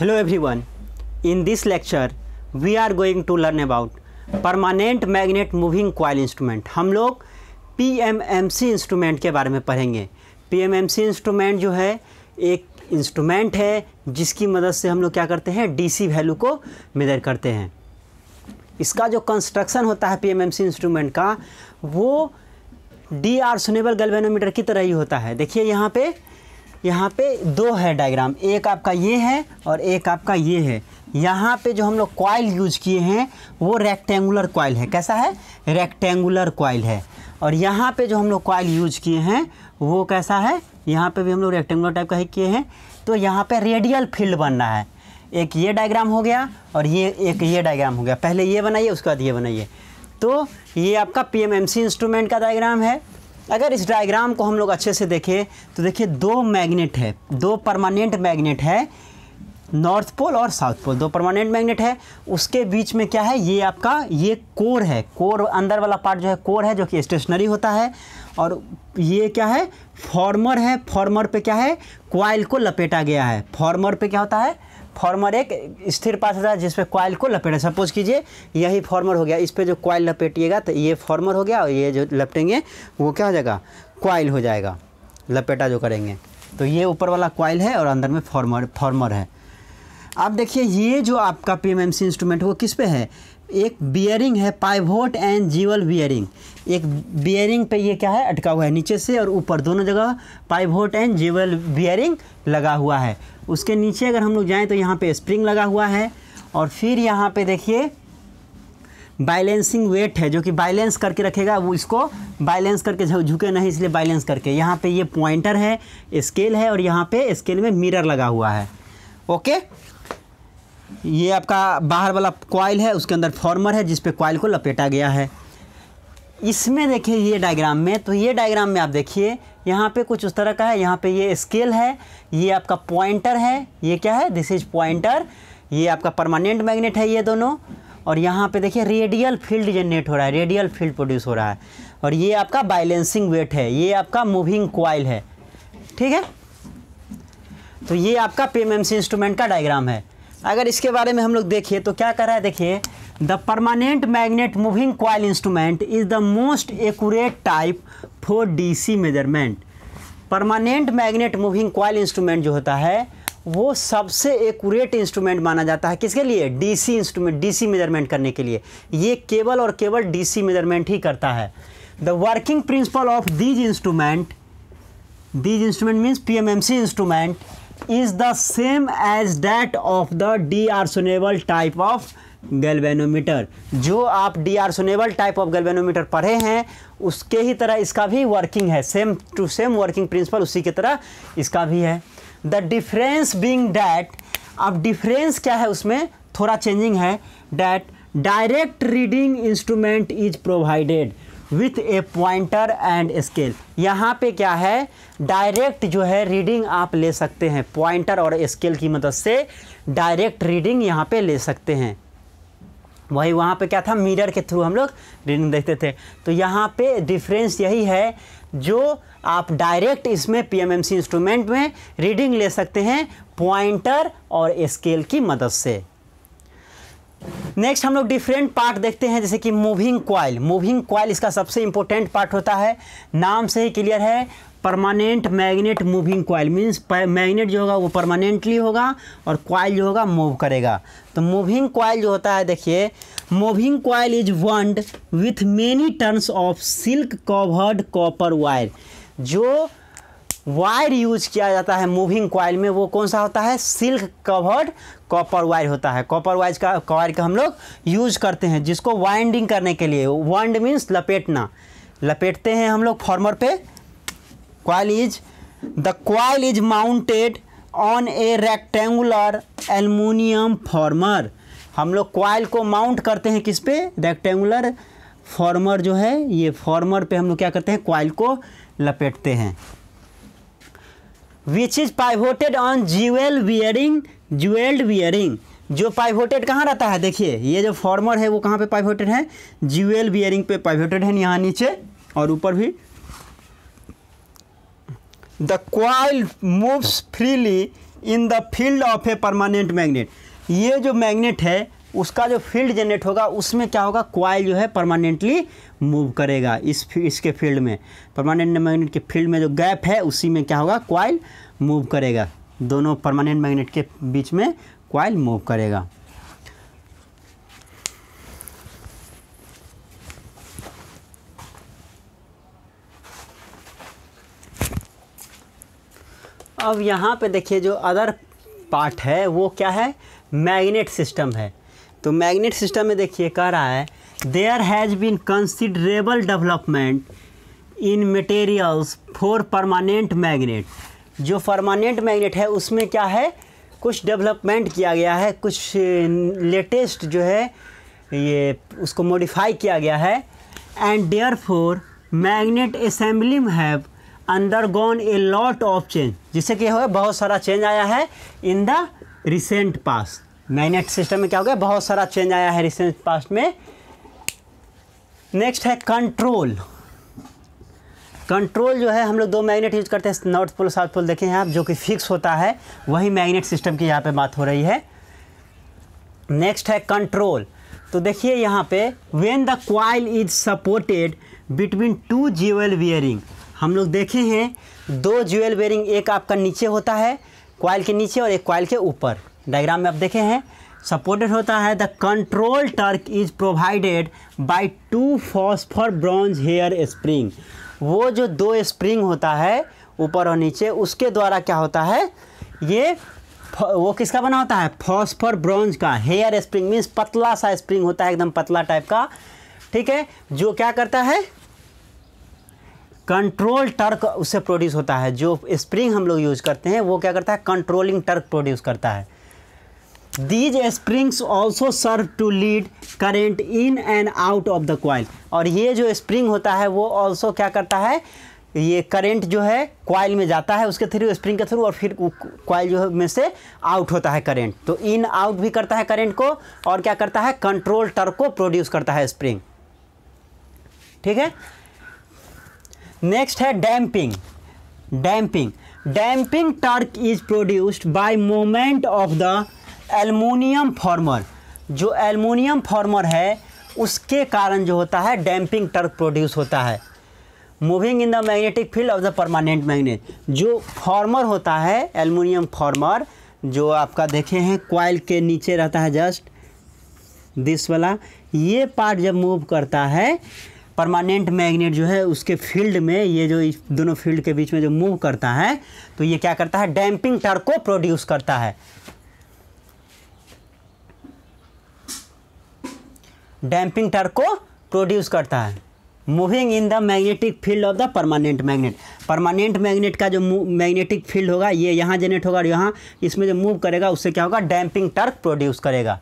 hello everyone in this lecture we are going to learn about permanent magnet moving coil instrument हम लोग PMMC instrument के बारे में पढ़ेंगे पीएमएमसी इंस्ट्रूमेंट जो है एक इंस्ट्रूमेंट है जिसकी मदद से हम लोग क्या करते हैं डीसी वैल्यू को मेजर करते हैं इसका जो कंस्ट्रक्शन होता है पी इंस्ट्रूमेंट का वो डी आर सुनेबल गलवेनोमीटर की तरह ही होता है देखिए यहाँ पर यहाँ पे दो है डायग्राम एक आपका ये है और एक आपका ये है यहाँ पे जो हम लोग क्वाइल यूज किए हैं वो रेक्टेंगुलर कॉयल है कैसा है रेक्टेंगुलर क्वाइल है और यहाँ पे जो हम लोग कॉयल यूज किए हैं वो कैसा है यहाँ पे भी हम लोग रेक्टेंगुलर टाइप का ही किए हैं तो यहाँ पे रेडियल फील्ड बनना है एक ये डायग्राम हो गया और ये एक ये डायग्राम हो गया पहले ये बनाइए उसके बाद ये बनाइए तो ये आपका पी एम इंस्ट्रूमेंट का डायग्राम है अगर इस डायग्राम को हम लोग अच्छे से देखें तो देखिए दो मैग्नेट है दो परमानेंट मैग्नेट है नॉर्थ पोल और साउथ पोल दो परमानेंट मैग्नेट है उसके बीच में क्या है ये आपका ये कोर है कोर अंदर वाला पार्ट जो है कोर है जो कि स्टेशनरी होता है और ये क्या है फॉर्मर है फॉर्मर पे क्या है क्वाइल को लपेटा गया है फॉर्मर पे क्या होता है फॉर्मर एक स्थिर पास होता है जिसपे कॉयल को लपेटे सपोज कीजिए यही फॉर्मर हो गया इस पर जो कॉयल लपेटिएगा तो ये फॉर्मर हो गया और ये जो लपटेंगे वो क्या हो जाएगा कॉयल हो जाएगा लपेटा जो करेंगे तो ये ऊपर वाला कॉयल है और अंदर में फॉर्मर फॉर्मर है अब देखिए ये जो आपका पी एम इंस्ट्रूमेंट वो किस पे है एक बियरिंग है पाइवोट एंड जीवल बियरिंग एक बियरिंग पे ये क्या है अटका हुआ है नीचे से और ऊपर दोनों जगह पाइवोट एंड जीवल बियरिंग लगा हुआ है उसके नीचे अगर हम लोग जाएँ तो यहाँ पे स्प्रिंग लगा हुआ है और फिर यहाँ पे देखिए बैलेंसिंग वेट है जो कि बैलेंस करके रखेगा वो इसको बैलेंस करके झुके नहीं इसलिए बैलेंस करके यहाँ पे ये पॉइंटर है स्केल है और यहाँ पे स्केल में मिरर लगा हुआ है ओके ये आपका बाहर वाला कॉइल है उसके अंदर फॉर्मर है जिसपे कॉइल को लपेटा गया है इसमें देखिए ये डायग्राम में तो ये डायग्राम में आप देखिए यहाँ पे कुछ उस तरह का है यहाँ पे ये स्केल है ये आपका पॉइंटर है ये क्या है दिस इज पॉइंटर ये आपका परमानेंट मैग्नेट है ये दोनों और यहाँ पे देखिए रेडियल फील्ड जनरेट हो रहा है रेडियल फील्ड प्रोड्यूस हो रहा है और ये आपका बैलेंसिंग वेट है ये आपका मूविंग क्वाइल है ठीक है तो ये आपका पी इंस्ट्रूमेंट का डायग्राम है अगर इसके बारे में हम लोग देखिए तो क्या कर रहा है देखिए the permanent magnet moving coil instrument is the most accurate type for DC measurement permanent magnet moving coil instrument जो होता है वो सबसे एक्यूरेट इंस्ट्रूमेंट माना जाता है किसके लिए डीसी इंस्ट्रूमेंट डीसी मेजरमेंट करने के लिए ये केवल और केवल डीसी मेजरमेंट ही करता है the working principle of these instrument these instrument means PMMC instrument is the same as that of the dearsonable type of galvanometer जो आप D'Arsonval type of galvanometer पढ़े हैं उसके ही तरह इसका भी वर्किंग है same to same working principle उसी की तरह इसका भी है द डिफरेंस बींग डैट अब डिफरेंस क्या है उसमें थोड़ा चेंजिंग है that direct reading instrument is provided with a pointer and scale यहाँ पे क्या है डायरेक्ट जो है रीडिंग आप ले सकते हैं पॉइंटर और स्केल की मदद से डायरेक्ट रीडिंग यहाँ पे ले सकते हैं वही वहाँ पे क्या था मिरर के थ्रू हम लोग रीडिंग देखते थे तो यहाँ पे डिफरेंस यही है जो आप डायरेक्ट इसमें पीएमएमसी इंस्ट्रूमेंट में रीडिंग ले सकते हैं पॉइंटर और स्केल की मदद से नेक्स्ट हम लोग डिफरेंट पार्ट देखते हैं जैसे कि मूविंग क्वाइल मूविंग क्वाइल इसका सबसे इंपॉर्टेंट पार्ट होता है नाम से ही क्लियर है permanent magnet moving coil means magnet जो होगा वो परमानेंटली होगा और क्वाइल जो होगा मूव करेगा तो मूविंग कॉयल जो होता है देखिए moving coil is wound with many turns of silk covered copper wire जो वायर यूज किया जाता है मूविंग कॉयल में वो कौन सा होता है सिल्क कवर्ड कॉपर वायर होता है कॉपर वायर का कॉयर का हम लोग यूज करते हैं जिसको वाइंडिंग करने के लिए वाइंड मीन्स लपेटना लपेटते हैं हम लोग फॉर्मर पे coil is the coil is mounted on a rectangular aluminium former हम लोग क्वाइल को माउंट करते हैं किस पे रेक्टेंगुलर फॉर्मर जो है ये फॉर्मर पे हम लोग क्या करते हैं क्वाइल को लपेटते हैं which is pivoted on jewel bearing jewelled bearing जो पाइवोटेड कहाँ रहता है देखिए ये जो फॉर्मर है वो कहाँ पे पाइवोटेड है ज्यूएल वियरिंग पे पाइवोटेड है यहाँ नीचे और ऊपर भी the coil moves freely in the field of a permanent magnet ये जो मैग्नेट है उसका जो फील्ड जनरेट होगा उसमें क्या होगा क्वाइल जो है परमानेंटली मूव करेगा इस इसके फील्ड में परमानेंट मैग्नेट के फील्ड में जो गैप है उसी में क्या होगा क्वाइल मूव करेगा दोनों परमानेंट मैग्नेट के बीच में क्वाइल मूव करेगा अब यहाँ पे देखिए जो अदर पार्ट है वो क्या है मैग्नेट सिस्टम है तो मैग्नेट सिस्टम में देखिए कह रहा है there has been considerable development in materials for permanent magnet जो परमानेंट मैग्नेट है उसमें क्या है कुछ डेवलपमेंट किया गया है कुछ लेटेस्ट जो है ये उसको मॉडिफाई किया गया है and therefore magnet assembling have undergone a lot of change जिससे क्या हुआ बहुत सारा चेंज आया है in the recent past magnet system में क्या हो गया बहुत सारा चेंज आया है रिसेंट पास्ट में नेक्स्ट है कंट्रोल कंट्रोल जो है हम लोग दो मैग्नेट यूज करते हैं नॉर्थ पोल साउथ पोल देखे हैं आप जो कि फिक्स होता है वही मैग्नेट सिस्टम की यहाँ पे बात हो रही है नेक्स्ट है कंट्रोल तो देखिए यहाँ पे when the coil is supported between two jewel bearing हम लोग देखे हैं दो ज्यूएल वियरिंग एक आपका नीचे होता है क्वाइल के नीचे और एक क्वाइल के ऊपर डायग्राम में आप देखे हैं सपोर्टेड होता है the control torque is provided by two phosphor bronze hair spring वो जो दो स्प्रिंग होता है ऊपर और नीचे उसके द्वारा क्या होता है ये वो किसका बना होता है फॉस्फर ब्रॉन्ज का हेयर स्प्रिंग मीन्स पतला सा स्प्रिंग होता है एकदम पतला टाइप का ठीक है जो क्या करता है कंट्रोल टर्क उससे प्रोड्यूस होता है जो स्प्रिंग हम लोग यूज़ करते हैं वो क्या करता है कंट्रोलिंग टर्क प्रोड्यूस करता है these springs also serve to lead current in and out of the coil और ये जो स्प्रिंग होता है वो ऑल्सो क्या करता है ये करेंट जो है क्वाइल में जाता है उसके थ्रू स्प्रिंग के थ्रू और फिर क्वाइल जो है में से आउट होता है करेंट तो इन आउट भी करता है करेंट को और क्या करता है कंट्रोल टर्क को प्रोड्यूस करता है स्प्रिंग ठीक है नेक्स्ट है damping damping damping torque is produced by moment of the aluminium former जो एलमोनियम फॉर्मर है उसके कारण जो होता है डैम्पिंग टर्क प्रोड्यूस होता है moving in the magnetic field of the permanent magnet जो फॉर्मर होता है एलमोनियम फॉर्मर जो आपका देखे हैं क्वाइल के नीचे रहता है जस्ट दिस वाला ये पार्ट जब मूव करता है परमानेंट मैग्नेट जो है उसके फील्ड में ये जो इस दोनों फील्ड के बीच में जो मूव करता है तो ये क्या करता है डैम्पिंग टर्क को प्रोड्यूस करता है डैम्पिंग टर्क को प्रोड्यूस करता है moving in the magnetic field of the permanent magnet permanent magnet का जो मैग्नेटिक फील्ड होगा ये यहाँ जनरेट होगा और यहाँ इसमें जो मूव करेगा उससे क्या होगा डैम्पिंग टर्क प्रोड्यूस करेगा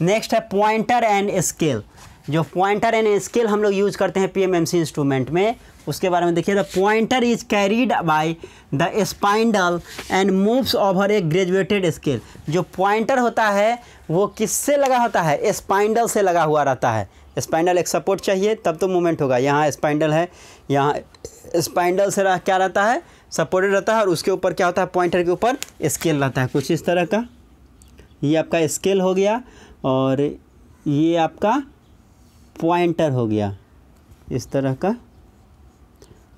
नेक्स्ट है पॉइंटर एंड स्केल जो पॉइंटर एंड स्केल हम लोग यूज करते हैं पीएमएमसी इंस्ट्रूमेंट में उसके बारे में देखिए the pointer is carried by the spindle and moves over a graduated scale जो पॉइंटर होता है वो किससे लगा होता है स्पाइंडल से लगा हुआ रहता है स्पाइंडल एक सपोर्ट चाहिए तब तो मूवमेंट होगा यहाँ स्पाइंडल है यहाँ स्पाइंडल से रह क्या रहता है सपोर्टेड रहता है और उसके ऊपर क्या होता है पॉइंटर के ऊपर स्केल रहता है कुछ इस तरह का ये आपका स्केल हो गया और ये आपका पॉइंटर हो गया इस तरह का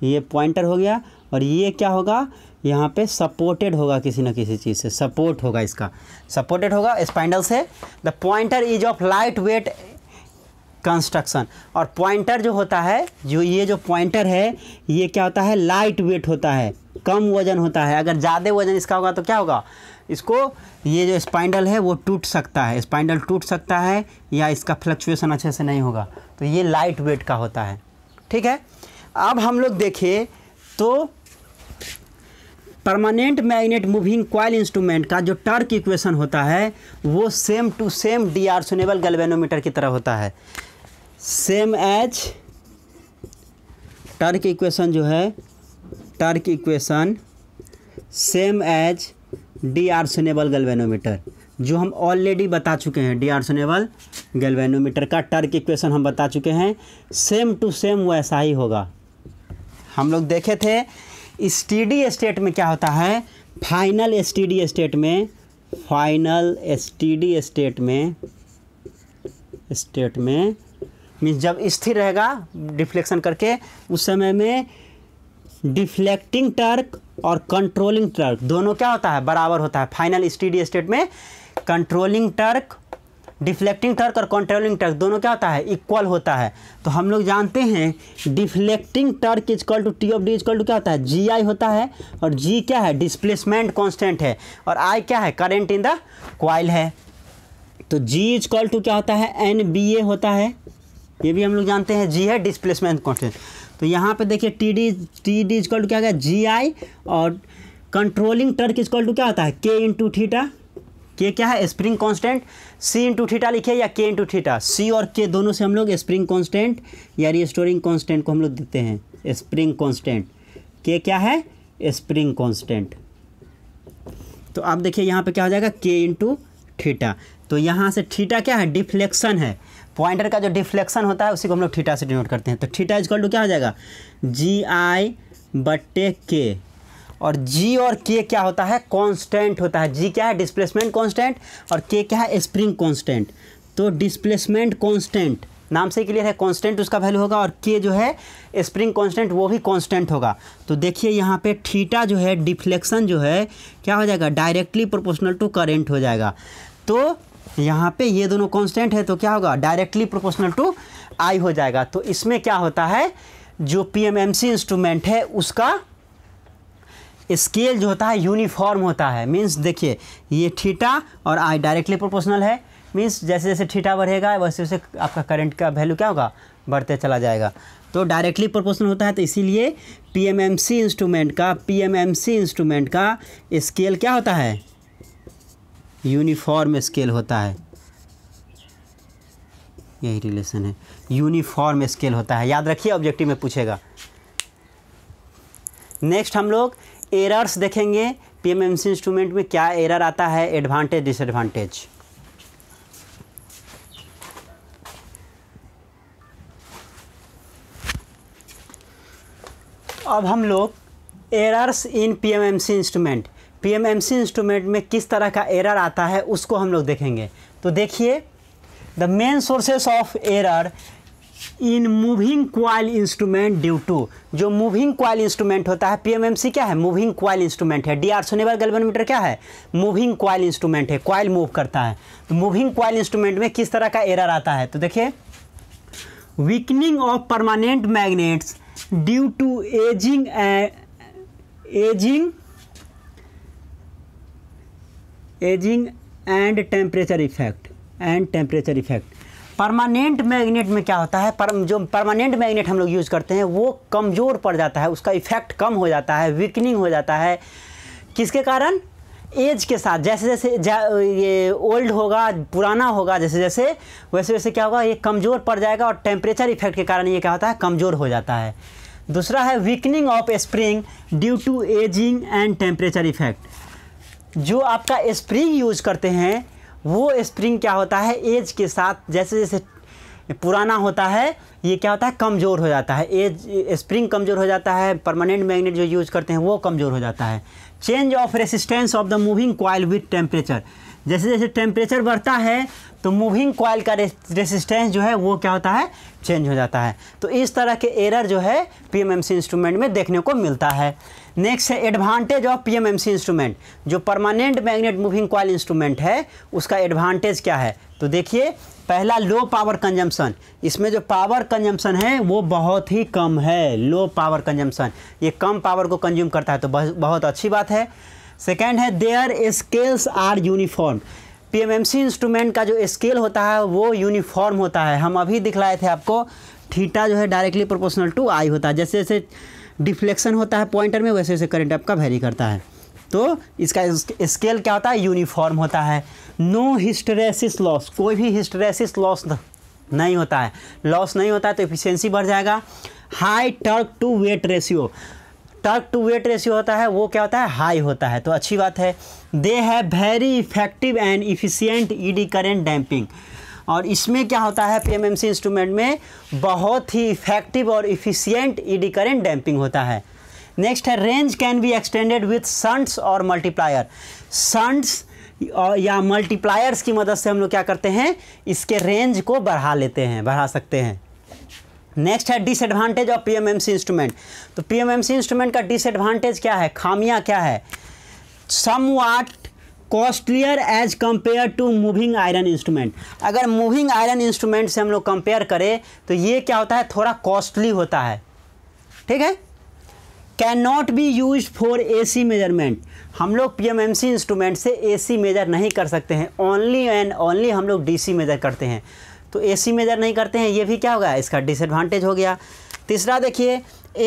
ये पॉइंटर हो गया और ये क्या होगा यहाँ पे सपोर्टेड होगा किसी ना किसी चीज़ से सपोर्ट होगा इसका सपोर्टेड होगा स्पाइंडल से the pointer is of light weight construction और पॉइंटर जो होता है जो ये जो पॉइंटर है ये क्या होता है लाइट वेट होता है कम वजन होता है अगर ज़्यादा वजन इसका होगा तो क्या होगा इसको ये जो स्पाइंडल है वो टूट सकता है स्पाइंडल टूट सकता है या इसका फ्लक्चुएसन अच्छे से नहीं होगा तो ये लाइट वेट का होता है ठीक है अब हम लोग देखें तो permanent magnet moving coil instrument का जो टर्क इक्वेशन होता है वो same to same d'Arsonval galvanometer की तरह होता है सेम एच टर्क इक्वेशन जो है torque equation same as d'Arsonval galvanometer जो हम ऑलरेडी बता चुके हैं डी सुनेबल गलवेनोमीटर का टर्क इक्वेशन हम बता चुके हैं सेम टू सेम वैसा ही होगा हम लोग देखे थे स्टीडी स्टेट में क्या होता है फाइनल स्टीडी स्टेट में फाइनल स्टीडी स्टेट में स्टेट में मीन्स जब स्थिर रहेगा डिफ्लेक्शन करके उस समय में डिफ्लेक्टिंग टर्क और कंट्रोलिंग टर्क दोनों क्या होता है बराबर होता है फाइनल स्टीडी स्टेट में कंट्रोलिंग टर्क डिफ्लेक्टिंग टर्क और कॉन्ट्रोलिंग टर्क दोनों क्या होता है इक्वल होता है तो हम लोग जानते हैं deflecting torque equal to T of D equal to क्या होता है जी आई होता है और जी क्या है डिस्प्लेसमेंट कॉन्स्टेंट है और आई क्या है करेंट इन द क्वाइल है तो जी इजकल टू क्या होता है एन बी ए होता है ये भी हम लोग जानते हैं जी है डिस्प्लेसमेंट कॉन्स्टेंट तो यहाँ पर देखिए T D T D equal to क्या है जी आई और कंट्रोलिंग टर्क इजकल टू क्या होता है के इंटू थीटा के क्या है spring constant C into theta लिखे या के इंटू थीटा सी और के दोनों से हम लोग स्प्रिंग कांस्टेंट या रिस्टोरिंग कांस्टेंट को हम लोग देते हैं स्प्रिंग कांस्टेंट के क्या है स्प्रिंग कांस्टेंट तो आप देखिए यहाँ पे क्या हो जाएगा के इंटू थीटा तो यहाँ से थीटा क्या है डिफ्लेक्शन है पॉइंटर का जो डिफ्लेक्शन होता है उसी को हम लोग थीटा से डिनोट करते हैं तो थीटा इजकल टू क्या हो जाएगा जी आई बट्टे के और जी और के क्या होता है कांस्टेंट होता है जी क्या है डिस्प्लेसमेंट कांस्टेंट और के क्या है स्प्रिंग कांस्टेंट तो डिस्प्लेसमेंट कांस्टेंट नाम से क्लियर है कांस्टेंट उसका वैल्यू होगा और के जो है स्प्रिंग कांस्टेंट वो भी कांस्टेंट होगा तो देखिए यहाँ पे थीटा जो है डिफ्लेक्शन जो है क्या हो जाएगा डायरेक्टली प्रोपोर्शनल टू करेंट हो जाएगा तो यहाँ पे ये दोनों कांस्टेंट है तो क्या होगा डायरेक्टली प्रोपोर्शनल टू आई हो जाएगा तो इसमें क्या होता है जो पीएमएमसी इंस्ट्रूमेंट है उसका स्केल जो होता है यूनिफॉर्म होता है मीन्स देखिए ये थीटा और आई डायरेक्टली प्रोपोर्शनल है मीन्स जैसे जैसे थीटा बढ़ेगा वैसे वैसे आपका करंट का वैल्यू क्या होगा बढ़ते चला जाएगा तो डायरेक्टली प्रोपोर्शनल होता है तो इसीलिए पीएमएमसी इंस्ट्रूमेंट का पीएमएमसी इंस्ट्रूमेंट का स्केल क्या होता है यूनिफॉर्म स्केल होता है यही रिलेशन है यूनिफॉर्म स्केल होता है याद रखिए ऑब्जेक्टिव में पूछेगा नेक्स्ट हम लोग एरर्स देखेंगे पीएमएमसी इंस्ट्रूमेंट में क्या एरर आता है एडवांटेज डिसएडवांटेज अब हम लोग errors in PMMC instrument PMMC instrument में किस तरह का एरर आता है उसको हम लोग देखेंगे तो देखिए the main sources of error in moving coil instrument due to जो मूविंग क्वाइल इंस्ट्रूमेंट होता है पीएमएमसी क्या है मूविंग क्वाइल इंस्ट्रूमेंट है डी आर सोनेवर गल्बनमीटर क्या है मूविंग क्वाइल इंस्ट्रूमेंट है क्वाइल मूव करता है तो मूविंग क्वाइल इंस्ट्रूमेंट में किस तरह का एरर आता है तो देखिए weakening of permanent magnets due to ageing ageing ageing and temperature effect and temperature effect permanent magnet में क्या होता है पर, जो परमानेंट मैग्नेट हम लोग यूज़ करते हैं वो कमज़ोर पड़ जाता है उसका इफेक्ट कम हो जाता है वीकनिंग हो जाता है किसके कारण एज के साथ जैसे जैसे जा, ये ओल्ड होगा पुराना होगा जैसे जैसे वैसे वैसे क्या होगा ये कमज़ोर पड़ जाएगा और टेम्परेचर इफेक्ट के कारण ये क्या होता है कमज़ोर हो जाता है दूसरा है weakening of spring due to ageing and temperature effect जो आपका स्प्रिंग यूज करते हैं वो स्प्रिंग क्या होता है एज के साथ जैसे जैसे पुराना होता है ये क्या होता है कमज़ोर हो जाता है एज स्प्रिंग कमज़ोर हो जाता है परमानेंट मैग्नेट जो यूज़ करते हैं वो कमज़ोर हो जाता है change of resistance of the moving coil with temperature जैसे जैसे टेम्परेचर बढ़ता है तो मूविंग कॉयल का रेसिस्टेंस जो है वो क्या होता है चेंज हो जाता है तो इस तरह के एरर जो है पी इंस्ट्रूमेंट में देखने को मिलता है नेक्स्ट है एडवांटेज ऑफ पीएमएमसी इंस्ट्रूमेंट जो permanent magnet moving coil instrument है उसका एडवांटेज क्या है तो देखिए पहला लो पावर कंजम्पशन इसमें जो पावर कंजम्पशन है वो बहुत ही कम है लो पावर कंजम्पशन ये कम पावर को कंज्यूम करता है तो बहुत अच्छी बात है सेकेंड है their scales are uniform PMMC instrument का जो स्केल होता है वो यूनिफॉर्म होता है हम अभी दिखलाए थे आपको थीटा जो है डायरेक्टली प्रोपोर्शनल टू आई होता है जैसे जैसे डिफ्लेक्शन होता है पॉइंटर में वैसे वैसे करंट आपका वेरी करता है तो इसका स्केल क्या होता है यूनिफॉर्म होता है नो हिस्टरेसिस लॉस कोई भी हिस्टरेसिस लॉस नहीं होता है लॉस नहीं होता है तो एफिशिएंसी बढ़ जाएगा high torque to weight ratio torque to weight ratio होता है वो क्या होता है हाई होता है तो अच्छी बात है दे है very effective and efficient eddy current damping और इसमें क्या होता है पीएमएमसी इंस्ट्रूमेंट में बहुत ही इफेक्टिव और इफिशियंट ईडी करेंट डैम्पिंग होता है नेक्स्ट है range can be extended with shunts और मल्टीप्लायर सन्ट्स या मल्टीप्लायर्स की मदद से हम लोग क्या करते हैं इसके रेंज को बढ़ा लेते हैं बढ़ा सकते हैं नेक्स्ट है डिसएडवांटेज ऑफ पीएमएमसी इंस्ट्रूमेंट तो पीएमएमसी इंस्ट्रूमेंट का डिसएडवांटेज क्या है खामियां क्या है somewhat costlier as compared to moving iron instrument अगर मूविंग आयरन इंस्ट्रूमेंट से हम लोग कंपेयर करें तो ये क्या होता है थोड़ा कॉस्टली होता है ठीक है cannot be use for A C measurement हम लोग P M M C instrument से ए सी मेजर नहीं कर सकते हैं ओनली एंड ओनली हम लोग डी सी मेजर करते हैं तो ए सी मेजर नहीं करते हैं ये भी क्या होगा इसका डिसएडवांटेज हो गया तीसरा देखिए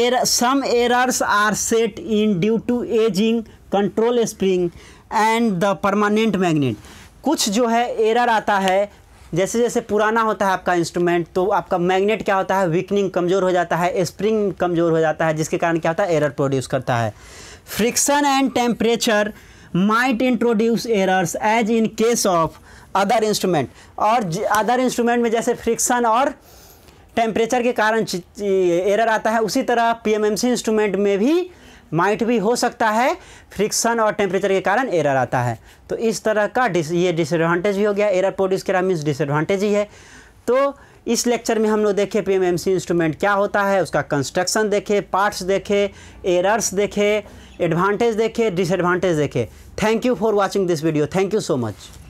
uh some errors are set in due to ageing control spring and the permanent magnet कुछ जो है एरर आता है जैसे जैसे पुराना होता है आपका इंस्ट्रूमेंट तो आपका मैग्नेट क्या होता है वीकनिंग कमज़ोर हो जाता है स्प्रिंग कमज़ोर हो जाता है जिसके कारण क्या होता है एरर प्रोड्यूस करता है friction and temperature might introduce errors as in case of other instrument और अदर इंस्ट्रूमेंट में जैसे फ्रिक्शन और टेम्परेचर के कारण एरर आता है उसी तरह पी इंस्ट्रूमेंट में भी माइट भी हो सकता है फ्रिक्शन और टेम्परेचर के कारण एरर आता है तो इस तरह का डिस ये डिसएडवांटेज भी हो गया एरर प्रोड्यूस करा मीन्स डिसएडवांटेज ही है तो इस लेक्चर में हम लोग देखे पी इंस्ट्रूमेंट क्या होता है उसका कंस्ट्रक्शन देखे पार्ट्स देखे एरर्स देखे एडवांटेज देखे डिसएडवांटेज देखे thank you for watching this video thank you so much